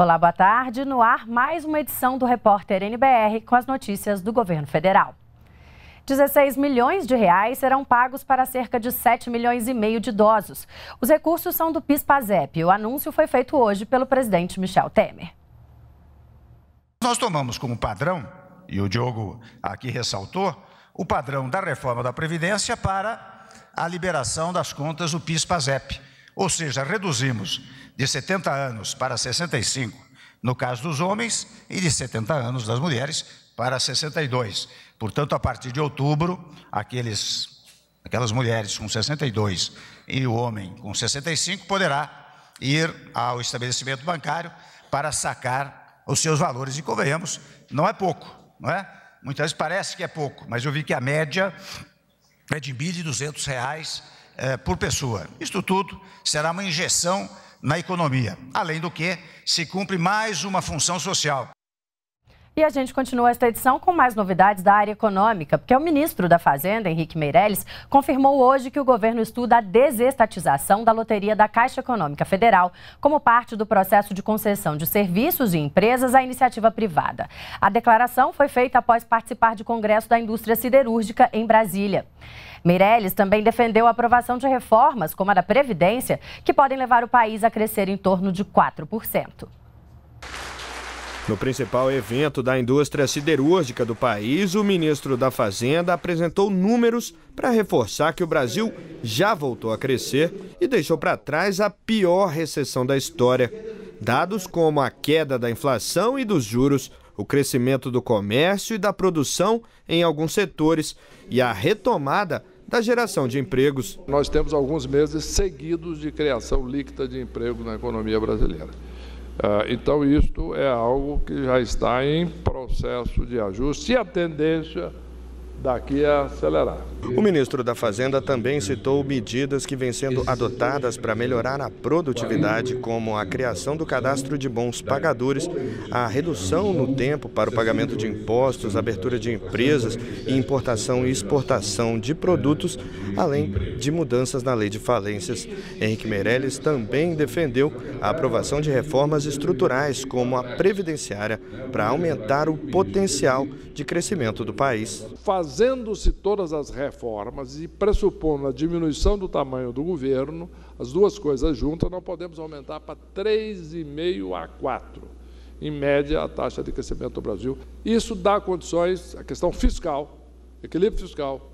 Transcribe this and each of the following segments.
Olá, boa tarde. No ar, mais uma edição do Repórter NBR com as notícias do governo federal. 16 milhões de reais serão pagos para cerca de 7 milhões e meio de idosos. Os recursos são do PIS-PASEP. O anúncio foi feito hoje pelo presidente Michel Temer. Nós tomamos como padrão, e o Diogo aqui ressaltou, o padrão da reforma da Previdência para a liberação das contas do PIS-PASEP. Ou seja, reduzimos de 70 anos para 65 no caso dos homens e de 70 anos das mulheres para 62. Portanto, a partir de outubro, aqueles, aquelas mulheres com 62 e o homem com 65 poderá ir ao estabelecimento bancário para sacar os seus valores. E convenhamos, não é pouco, não é? Muitas vezes parece que é pouco, mas eu vi que a média é de R$ 1.200 eh, por pessoa. Isto tudo será uma injeção na economia. Além do que, se cumpre mais uma função social, e a gente continua esta edição com mais novidades da área econômica, porque o ministro da Fazenda, Henrique Meirelles, confirmou hoje que o governo estuda a desestatização da loteria da Caixa Econômica Federal como parte do processo de concessão de serviços e empresas à iniciativa privada. A declaração foi feita após participar de congresso da indústria siderúrgica em Brasília. Meirelles também defendeu a aprovação de reformas, como a da Previdência, que podem levar o país a crescer em torno de 4%. No principal evento da indústria siderúrgica do país, o ministro da Fazenda apresentou números para reforçar que o Brasil já voltou a crescer e deixou para trás a pior recessão da história. Dados como a queda da inflação e dos juros, o crescimento do comércio e da produção em alguns setores e a retomada da geração de empregos. Nós temos alguns meses seguidos de criação líquida de emprego na economia brasileira. Ah, então, isto é algo que já está em processo de ajuste e a tendência daqui a acelerar. O ministro da Fazenda também citou medidas que vêm sendo adotadas para melhorar a produtividade, como a criação do cadastro de bons pagadores, a redução no tempo para o pagamento de impostos, abertura de empresas e importação e exportação de produtos, além de mudanças na lei de falências. Henrique Meirelles também defendeu a aprovação de reformas estruturais, como a previdenciária, para aumentar o potencial de crescimento do país. Faz fazendo-se todas as reformas e pressupondo a diminuição do tamanho do governo, as duas coisas juntas, nós podemos aumentar para 3,5 a 4, em média, a taxa de crescimento do Brasil. Isso dá condições, a questão fiscal, equilíbrio fiscal,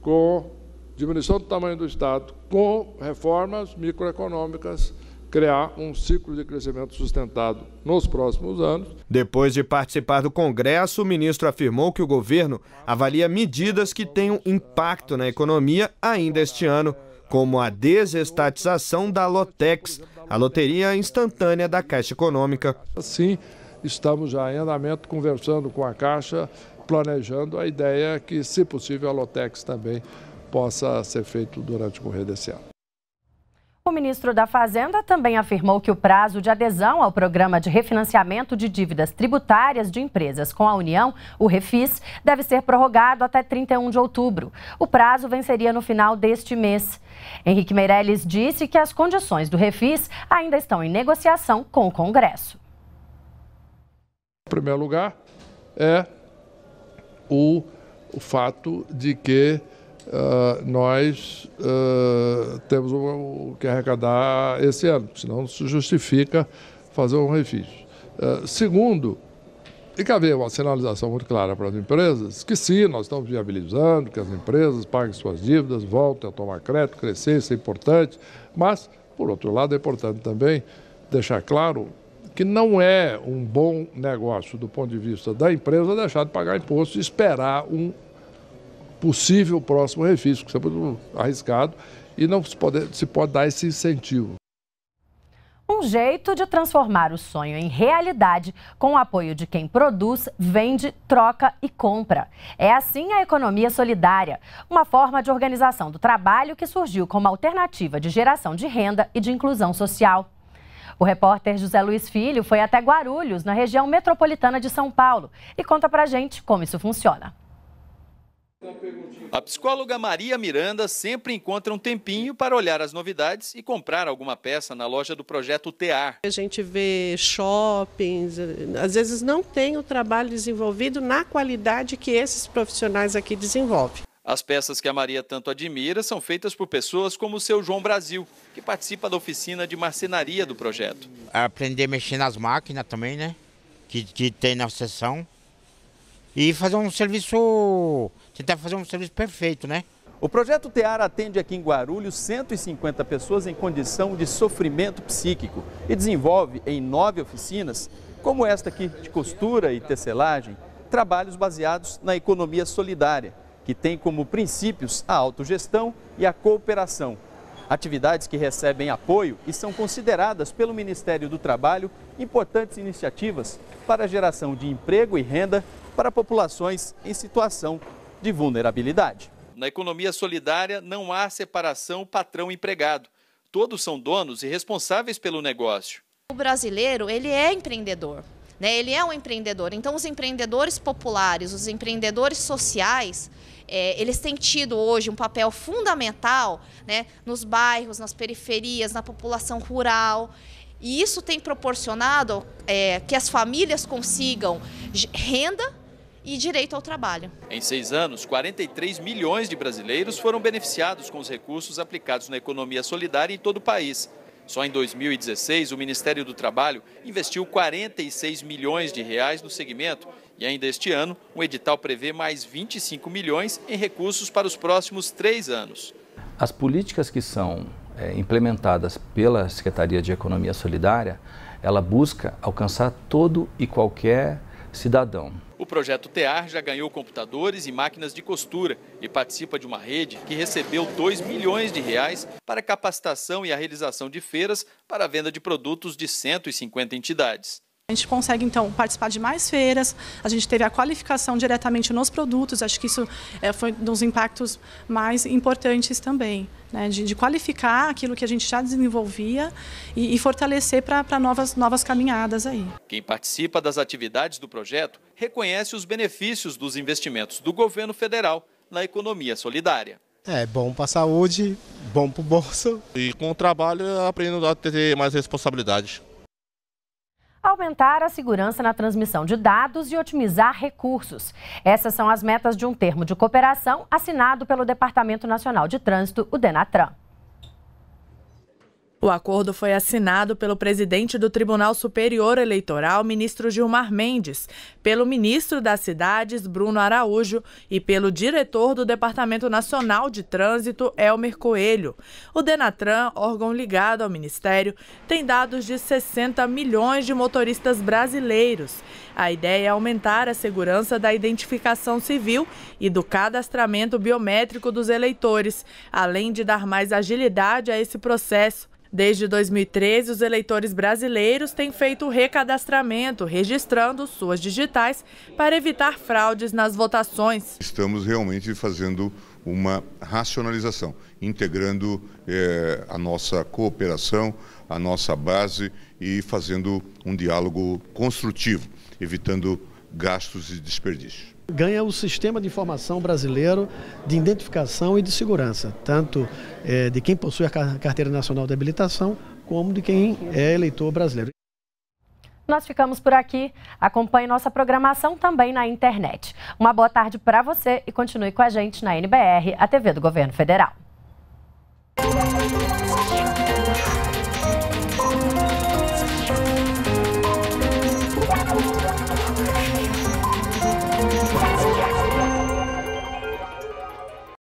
com diminuição do tamanho do Estado, com reformas microeconômicas criar um ciclo de crescimento sustentado nos próximos anos. Depois de participar do Congresso, o ministro afirmou que o governo avalia medidas que tenham impacto na economia ainda este ano, como a desestatização da Lotex, a loteria instantânea da Caixa Econômica. Assim, estamos já em andamento conversando com a Caixa, planejando a ideia que, se possível, a Lotex também possa ser feito durante o correr desse ano. O ministro da Fazenda também afirmou que o prazo de adesão ao programa de refinanciamento de dívidas tributárias de empresas com a União, o Refis, deve ser prorrogado até 31 de outubro. O prazo venceria no final deste mês. Henrique Meirelles disse que as condições do Refis ainda estão em negociação com o Congresso. Em primeiro lugar, é o, o fato de que uh, nós uh, temos o, que arrecadar esse ano, senão se justifica fazer um refis. Uh, segundo, e que haver uma sinalização muito clara para as empresas que sim, nós estamos viabilizando, que as empresas paguem suas dívidas, voltem a tomar crédito, crescer, isso é importante, mas, por outro lado, é importante também deixar claro que não é um bom negócio do ponto de vista da empresa deixar de pagar imposto e esperar um possível próximo refisco, porque isso é muito arriscado e não se pode, se pode dar esse incentivo. Um jeito de transformar o sonho em realidade com o apoio de quem produz, vende, troca e compra. É assim a economia solidária, uma forma de organização do trabalho que surgiu como alternativa de geração de renda e de inclusão social. O repórter José Luiz Filho foi até Guarulhos, na região metropolitana de São Paulo, e conta pra gente como isso funciona. A psicóloga Maria Miranda sempre encontra um tempinho para olhar as novidades e comprar alguma peça na loja do projeto TEAR. A gente vê shoppings, às vezes não tem o trabalho desenvolvido na qualidade que esses profissionais aqui desenvolvem. As peças que a Maria tanto admira são feitas por pessoas como o seu João Brasil, que participa da oficina de marcenaria do projeto. Aprender a mexer nas máquinas também, né? Que, que tem na sessão. E fazer um serviço tentar fazer um serviço perfeito, né? O projeto TEAR atende aqui em Guarulhos 150 pessoas em condição de sofrimento psíquico e desenvolve em nove oficinas, como esta aqui de costura e tecelagem, trabalhos baseados na economia solidária, que tem como princípios a autogestão e a cooperação. Atividades que recebem apoio e são consideradas pelo Ministério do Trabalho importantes iniciativas para a geração de emprego e renda para populações em situação de vulnerabilidade. Na economia solidária, não há separação patrão-empregado. Todos são donos e responsáveis pelo negócio. O brasileiro, ele é empreendedor. Né? Ele é um empreendedor. Então, os empreendedores populares, os empreendedores sociais, é, eles têm tido hoje um papel fundamental né, nos bairros, nas periferias, na população rural. E isso tem proporcionado é, que as famílias consigam renda e direito ao trabalho. Em seis anos, 43 milhões de brasileiros foram beneficiados com os recursos aplicados na economia solidária em todo o país. Só em 2016, o Ministério do Trabalho investiu 46 milhões de reais no segmento e ainda este ano, o edital prevê mais 25 milhões em recursos para os próximos três anos. As políticas que são é, implementadas pela Secretaria de Economia Solidária, ela busca alcançar todo e qualquer cidadão. O projeto TEAR já ganhou computadores e máquinas de costura e participa de uma rede que recebeu 2 milhões de reais para capacitação e a realização de feiras para a venda de produtos de 150 entidades. A gente consegue, então, participar de mais feiras, a gente teve a qualificação diretamente nos produtos, acho que isso é, foi um dos impactos mais importantes também, né? de, de, qualificar aquilo que a gente já desenvolvia e, e fortalecer para novas, novas caminhadas aí. Quem participa das atividades do projeto reconhece os benefícios dos investimentos do governo federal na economia solidária. É bom para a saúde, bom para o bolso. E com o trabalho aprendo a ter mais responsabilidade aumentar a segurança na transmissão de dados e otimizar recursos. Essas são as metas de um termo de cooperação assinado pelo Departamento Nacional de Trânsito, o Denatran. O acordo foi assinado pelo presidente do Tribunal Superior Eleitoral, ministro Gilmar Mendes, pelo ministro das Cidades, Bruno Araújo, e pelo diretor do Departamento Nacional de Trânsito, Elmer Coelho. O Denatran, órgão ligado ao ministério, tem dados de 60 milhões de motoristas brasileiros. A ideia é aumentar a segurança da identificação civil e do cadastramento biométrico dos eleitores, além de dar mais agilidade a esse processo Desde 2013, os eleitores brasileiros têm feito o recadastramento, registrando suas digitais para evitar fraudes nas votações. Estamos realmente fazendo uma racionalização, integrando eh, a nossa cooperação, a nossa base e fazendo um diálogo construtivo, evitando gastos e desperdícios. Ganha o sistema de informação brasileiro de identificação e de segurança, tanto é, de quem possui a Carteira Nacional de Habilitação, como de quem é eleitor brasileiro. Nós ficamos por aqui. Acompanhe nossa programação também na internet. Uma boa tarde para você e continue com a gente na NBR, a TV do Governo Federal.